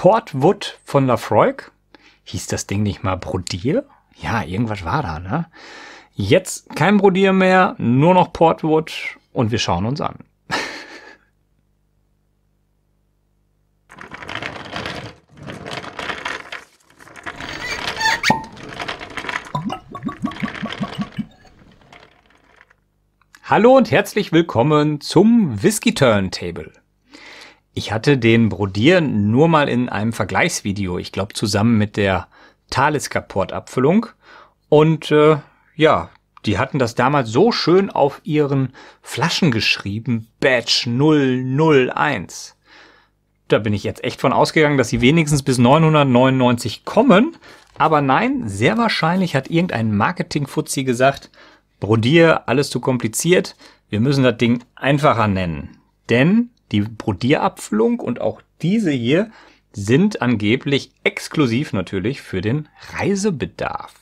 Portwood von Lafroig. Hieß das Ding nicht mal Brodier? Ja, irgendwas war da, ne? Jetzt kein Brodier mehr, nur noch Portwood und wir schauen uns an. Hallo und herzlich willkommen zum Whisky Turntable. Ich hatte den Brodier nur mal in einem Vergleichsvideo, ich glaube zusammen mit der thales kaport Abfüllung. Und äh, ja, die hatten das damals so schön auf ihren Flaschen geschrieben, Batch 001. Da bin ich jetzt echt von ausgegangen, dass sie wenigstens bis 999 kommen. Aber nein, sehr wahrscheinlich hat irgendein Marketing-Fuzzi gesagt, Brodier, alles zu kompliziert, wir müssen das Ding einfacher nennen. Denn die Brodierabfüllung und auch diese hier sind angeblich exklusiv natürlich für den Reisebedarf.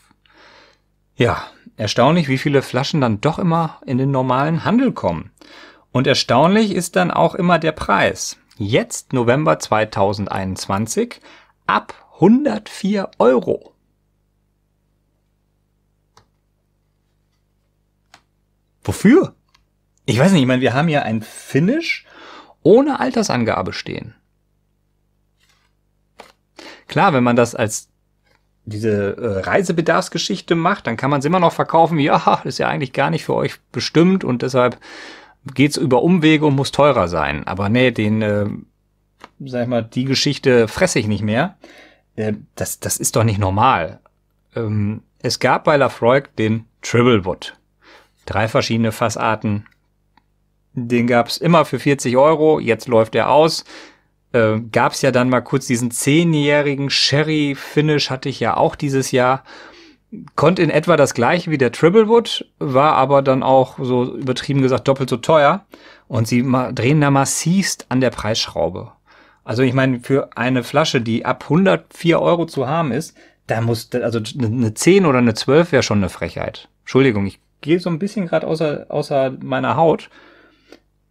Ja, erstaunlich, wie viele Flaschen dann doch immer in den normalen Handel kommen. Und erstaunlich ist dann auch immer der Preis. Jetzt November 2021 ab 104 Euro. Wofür? Ich weiß nicht, ich meine, wir haben hier ein Finish ohne Altersangabe stehen. Klar, wenn man das als diese äh, Reisebedarfsgeschichte macht, dann kann man es immer noch verkaufen, ja, ist ja eigentlich gar nicht für euch bestimmt und deshalb geht es über Umwege und muss teurer sein. Aber nee, den, äh, sag ich mal, die Geschichte fresse ich nicht mehr. Äh, das, das ist doch nicht normal. Ähm, es gab bei Lafroig den Tribblewood. Drei verschiedene Fassarten, den gab's immer für 40 Euro, jetzt läuft er aus. Äh, gab's ja dann mal kurz diesen zehnjährigen Sherry-Finish, hatte ich ja auch dieses Jahr. Konnte in etwa das gleiche wie der Triblewood, war aber dann auch so übertrieben gesagt doppelt so teuer. Und sie drehen da massivst an der Preisschraube. Also ich meine, für eine Flasche, die ab 104 Euro zu haben ist, da muss, also eine 10 ne oder eine 12 wäre schon eine Frechheit. Entschuldigung, ich gehe so ein bisschen gerade außer, außer meiner Haut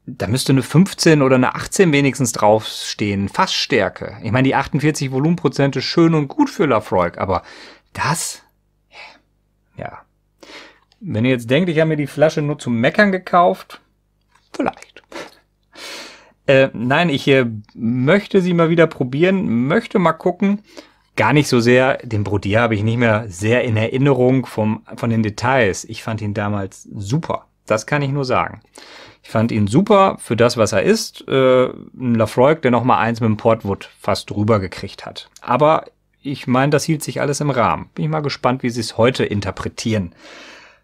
da müsste eine 15 oder eine 18 wenigstens draufstehen. Fassstärke. Ich meine, die 48 Volumenprozente schön und gut für Lafroig, aber das? Ja. Wenn ihr jetzt denkt, ich habe mir die Flasche nur zum Meckern gekauft, vielleicht. Äh, nein, ich äh, möchte sie mal wieder probieren, möchte mal gucken. Gar nicht so sehr, den Brodier habe ich nicht mehr sehr in Erinnerung vom, von den Details. Ich fand ihn damals super. Das kann ich nur sagen. Ich fand ihn super für das, was er ist. Äh, ein Lafroig, der nochmal eins mit dem Portwood fast drüber gekriegt hat. Aber ich meine, das hielt sich alles im Rahmen. Bin ich mal gespannt, wie sie es heute interpretieren.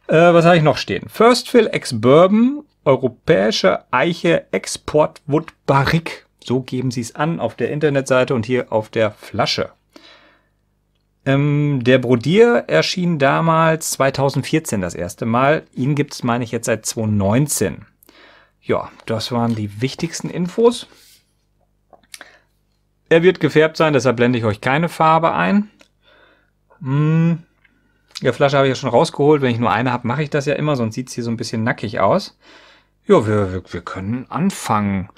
Äh, was habe ich noch stehen? First Fill ex Bourbon, europäische Eiche Export Wood Barrique. So geben sie es an auf der Internetseite und hier auf der Flasche. Ähm, der Brodier erschien damals 2014 das erste Mal. Ihn gibt es, meine ich, jetzt seit 2019. Ja, das waren die wichtigsten Infos. Er wird gefärbt sein, deshalb blende ich euch keine Farbe ein. Hm, die Flasche habe ich ja schon rausgeholt. Wenn ich nur eine habe, mache ich das ja immer, sonst sieht es hier so ein bisschen nackig aus. Ja, wir, wir, wir können anfangen.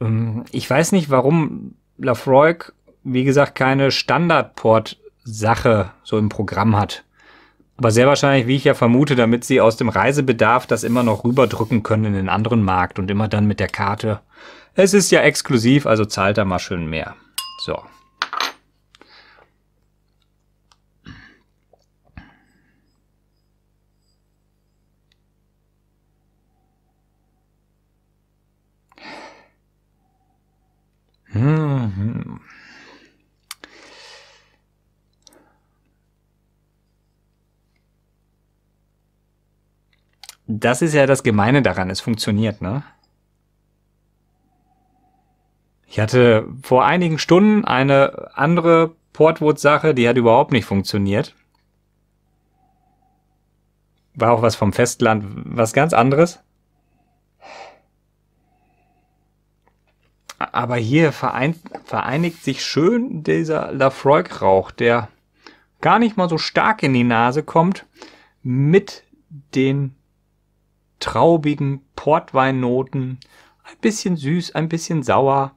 Ähm, ich weiß nicht, warum Lafroig, wie gesagt, keine Standardport-Sache so im Programm hat. Aber sehr wahrscheinlich, wie ich ja vermute, damit sie aus dem Reisebedarf das immer noch rüberdrücken können in den anderen Markt und immer dann mit der Karte. Es ist ja exklusiv, also zahlt da mal schön mehr. So. Das ist ja das Gemeine daran, es funktioniert, ne? Ich hatte vor einigen Stunden eine andere Portwood-Sache, die hat überhaupt nicht funktioniert. War auch was vom Festland, was ganz anderes. Aber hier vereint, vereinigt sich schön dieser Lafroig-Rauch, der gar nicht mal so stark in die Nase kommt, mit den traubigen Portweinnoten, ein bisschen süß, ein bisschen sauer,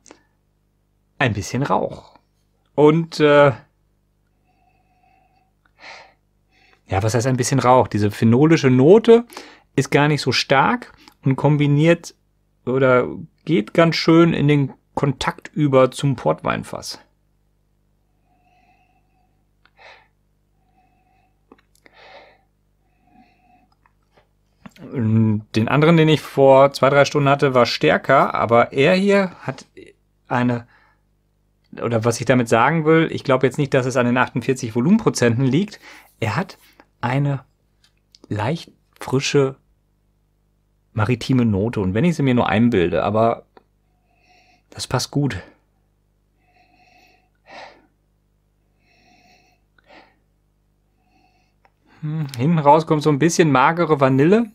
ein bisschen Rauch. Und äh, ja, was heißt ein bisschen Rauch? Diese phenolische Note ist gar nicht so stark und kombiniert oder geht ganz schön in den Kontakt über zum Portweinfass. Den anderen, den ich vor zwei, drei Stunden hatte, war stärker, aber er hier hat eine, oder was ich damit sagen will, ich glaube jetzt nicht, dass es an den 48 Volumenprozenten liegt. Er hat eine leicht frische maritime Note. Und wenn ich sie mir nur einbilde, aber das passt gut. Hm, hinten raus kommt so ein bisschen magere Vanille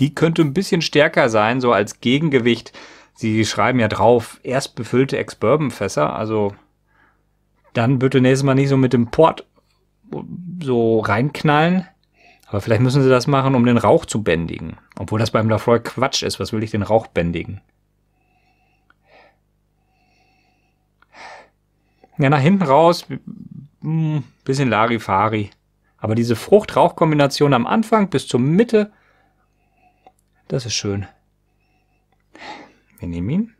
die könnte ein bisschen stärker sein, so als Gegengewicht. Sie schreiben ja drauf, erst befüllte Ex-Bourbon-Fässer, also dann bitte nächstes Mal nicht so mit dem Port so reinknallen. Aber vielleicht müssen sie das machen, um den Rauch zu bändigen. Obwohl das beim Lafroy Quatsch ist. Was will ich den Rauch bändigen? Ja, nach hinten raus, hm, bisschen Larifari. Aber diese Frucht-Rauch-Kombination am Anfang bis zur Mitte das ist schön. Wir nehmen ihn.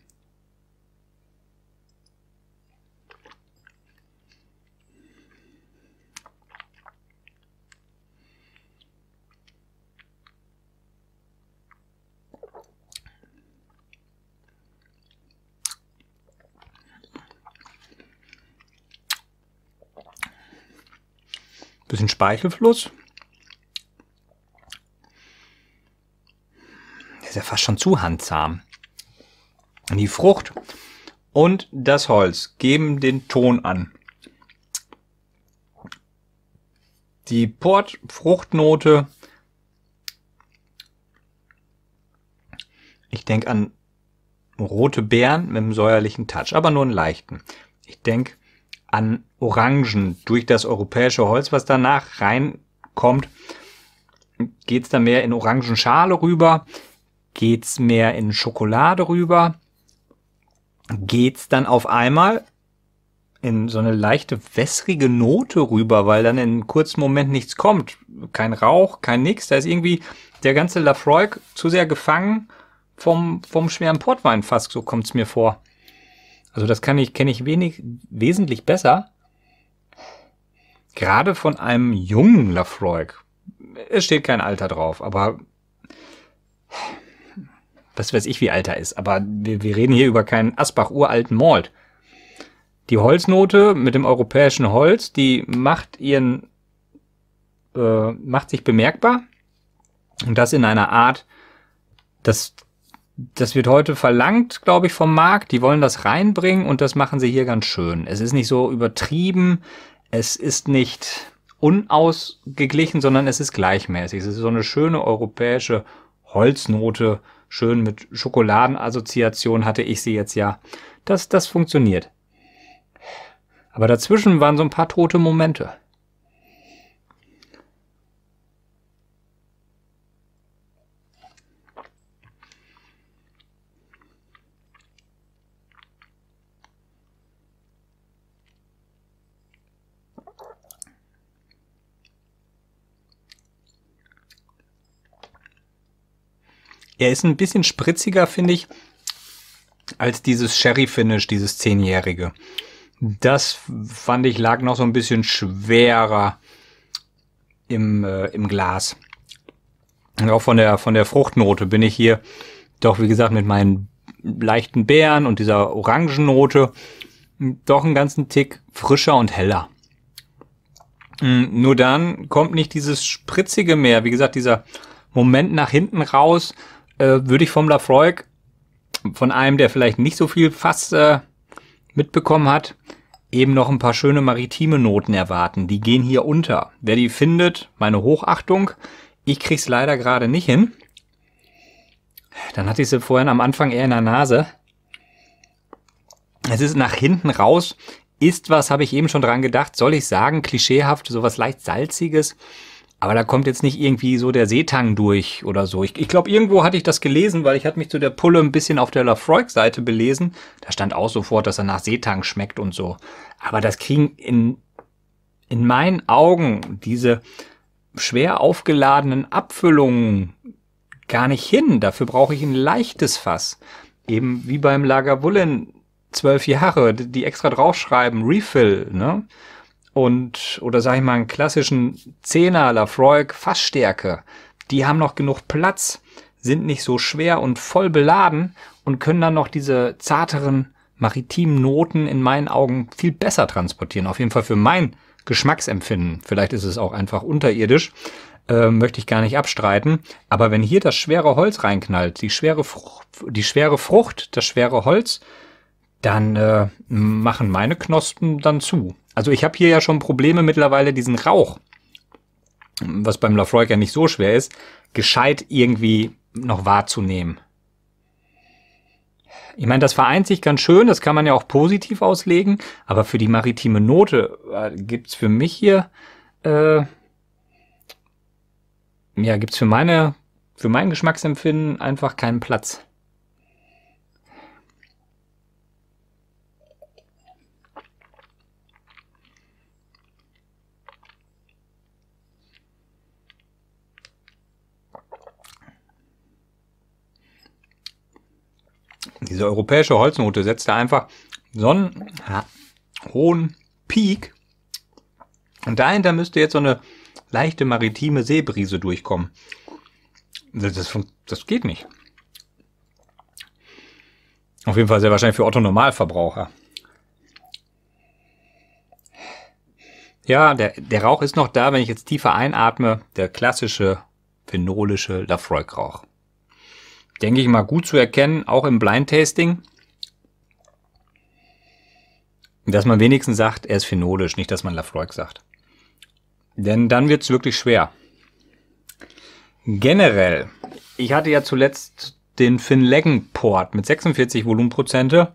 Bisschen Speichelfluss. ist ja fast schon zu handzahm. Die Frucht und das Holz geben den Ton an. Die Portfruchtnote, ich denke an rote Beeren mit einem säuerlichen Touch, aber nur einen leichten. Ich denke an Orangen durch das europäische Holz, was danach reinkommt. Geht es dann mehr in Orangenschale rüber? geht's mehr in Schokolade rüber, geht's dann auf einmal in so eine leichte wässrige Note rüber, weil dann in einem kurzen Moment nichts kommt. Kein Rauch, kein nix. Da ist irgendwie der ganze Lafroy zu sehr gefangen vom, vom schweren Portwein fast, so kommt's mir vor. Also das kann ich, kenne ich wenig, wesentlich besser. Gerade von einem jungen Lafroy. Es steht kein Alter drauf, aber was weiß ich, wie alt er ist. Aber wir, wir reden hier über keinen Asbach-uralten Malt. Die Holznote mit dem europäischen Holz, die macht ihren, äh, macht sich bemerkbar. Und das in einer Art, das, das wird heute verlangt, glaube ich, vom Markt. Die wollen das reinbringen und das machen sie hier ganz schön. Es ist nicht so übertrieben. Es ist nicht unausgeglichen, sondern es ist gleichmäßig. Es ist so eine schöne europäische Holznote, schön mit Schokoladenassoziation hatte ich sie jetzt ja. Das, das funktioniert. Aber dazwischen waren so ein paar tote Momente. Er ist ein bisschen spritziger, finde ich, als dieses Sherry-Finish, dieses Zehnjährige. Das fand ich lag noch so ein bisschen schwerer im, äh, im Glas. Und auch von der, von der Fruchtnote bin ich hier doch, wie gesagt, mit meinen leichten Beeren und dieser Orangennote doch einen ganzen Tick frischer und heller. Mm, nur dann kommt nicht dieses Spritzige mehr. Wie gesagt, dieser Moment nach hinten raus, äh, würde ich vom Lafroig, von einem, der vielleicht nicht so viel Fass äh, mitbekommen hat, eben noch ein paar schöne maritime Noten erwarten. Die gehen hier unter. Wer die findet, meine Hochachtung. Ich krieg's leider gerade nicht hin. Dann hatte ich sie vorhin am Anfang eher in der Nase. Es ist nach hinten raus. Ist was, habe ich eben schon dran gedacht, soll ich sagen, klischeehaft, sowas leicht salziges. Aber da kommt jetzt nicht irgendwie so der Seetang durch oder so. Ich, ich glaube, irgendwo hatte ich das gelesen, weil ich hatte mich zu der Pulle ein bisschen auf der Lafroig-Seite belesen. Da stand auch sofort, dass er nach Seetang schmeckt und so. Aber das kriegen in, in meinen Augen diese schwer aufgeladenen Abfüllungen gar nicht hin. Dafür brauche ich ein leichtes Fass. Eben wie beim Lagerbullen zwölf Jahre, die extra draufschreiben, Refill, ne? und, oder sag ich mal, einen klassischen Zehner, Lafroig, Fassstärke, die haben noch genug Platz, sind nicht so schwer und voll beladen und können dann noch diese zarteren maritimen Noten in meinen Augen viel besser transportieren. Auf jeden Fall für mein Geschmacksempfinden. Vielleicht ist es auch einfach unterirdisch. Äh, möchte ich gar nicht abstreiten. Aber wenn hier das schwere Holz reinknallt, die schwere, Frucht, die schwere Frucht, das schwere Holz, dann äh, machen meine Knospen dann zu. Also ich habe hier ja schon Probleme mittlerweile, diesen Rauch, was beim Lafroy ja nicht so schwer ist, gescheit irgendwie noch wahrzunehmen. Ich meine, das vereint sich ganz schön, das kann man ja auch positiv auslegen, aber für die maritime Note äh, gibt's für mich hier, äh, ja, gibt's für meine, für mein Geschmacksempfinden einfach keinen Platz. Diese europäische Holznote setzt da einfach so einen ja, hohen Peak. Und dahinter müsste jetzt so eine leichte maritime Seebrise durchkommen. Das, das, das geht nicht. Auf jeden Fall sehr wahrscheinlich für Otto Normalverbraucher. Ja, der, der Rauch ist noch da, wenn ich jetzt tiefer einatme. Der klassische phenolische Lafroig-Rauch denke ich mal, gut zu erkennen, auch im Blind Tasting. Dass man wenigstens sagt, er ist phenolisch, nicht dass man Lafroig sagt. Denn dann wird es wirklich schwer. Generell, ich hatte ja zuletzt den Finleggen Port mit 46 Volumenprozente,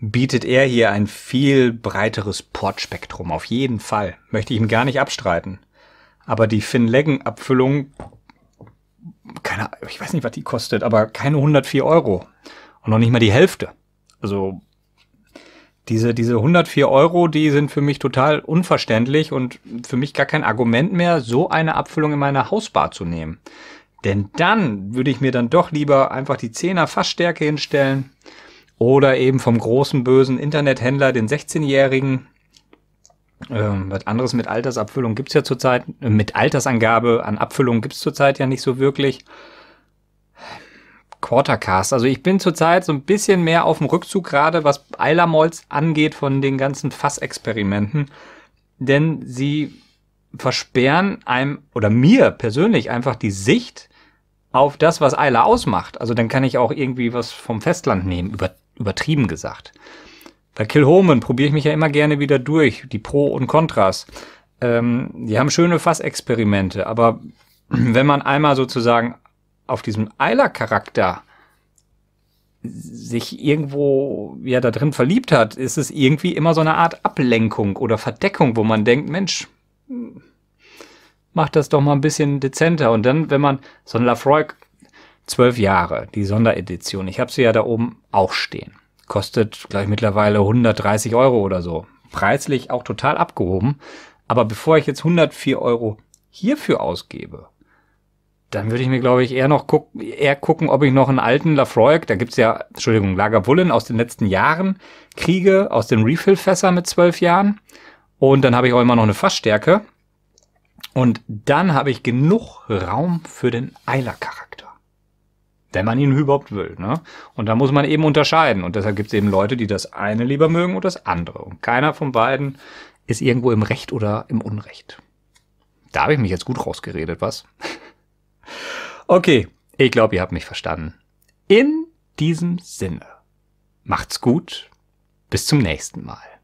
bietet er hier ein viel breiteres Portspektrum. Auf jeden Fall. Möchte ich ihm gar nicht abstreiten. Aber die Finleggen Abfüllung keine, ich weiß nicht, was die kostet, aber keine 104 Euro. Und noch nicht mal die Hälfte. Also diese, diese 104 Euro, die sind für mich total unverständlich und für mich gar kein Argument mehr, so eine Abfüllung in meine Hausbar zu nehmen. Denn dann würde ich mir dann doch lieber einfach die 10er Fassstärke hinstellen oder eben vom großen bösen Internethändler den 16-Jährigen ähm, was anderes mit Altersabfüllung gibt's ja zurzeit, äh, mit Altersangabe an Abfüllung gibt's zurzeit ja nicht so wirklich. Quartercast. Also ich bin zurzeit so ein bisschen mehr auf dem Rückzug gerade, was Eilermolz angeht von den ganzen Fassexperimenten. Denn sie versperren einem oder mir persönlich einfach die Sicht auf das, was Eiler ausmacht. Also dann kann ich auch irgendwie was vom Festland nehmen, über, übertrieben gesagt. Bei Kilhoman probiere ich mich ja immer gerne wieder durch, die Pro und Kontras. Ähm, die haben schöne Fassexperimente, aber wenn man einmal sozusagen auf diesem Eiler-Charakter sich irgendwo ja da drin verliebt hat, ist es irgendwie immer so eine Art Ablenkung oder Verdeckung, wo man denkt, Mensch, mach das doch mal ein bisschen dezenter. Und dann, wenn man so ein Lafroy zwölf Jahre, die Sonderedition, ich habe sie ja da oben auch stehen. Kostet, gleich mittlerweile 130 Euro oder so. Preislich auch total abgehoben. Aber bevor ich jetzt 104 Euro hierfür ausgebe, dann würde ich mir, glaube ich, eher noch guck, eher gucken, ob ich noch einen alten Lafroig, da gibt's ja, Entschuldigung, Lagerwullen aus den letzten Jahren kriege, aus dem refill mit zwölf Jahren. Und dann habe ich auch immer noch eine Fassstärke. Und dann habe ich genug Raum für den Eiler-Charakter wenn man ihn überhaupt will. Ne? Und da muss man eben unterscheiden. Und deshalb gibt es eben Leute, die das eine lieber mögen und das andere. Und keiner von beiden ist irgendwo im Recht oder im Unrecht. Da habe ich mich jetzt gut rausgeredet, was? okay, ich glaube, ihr habt mich verstanden. In diesem Sinne, macht's gut, bis zum nächsten Mal.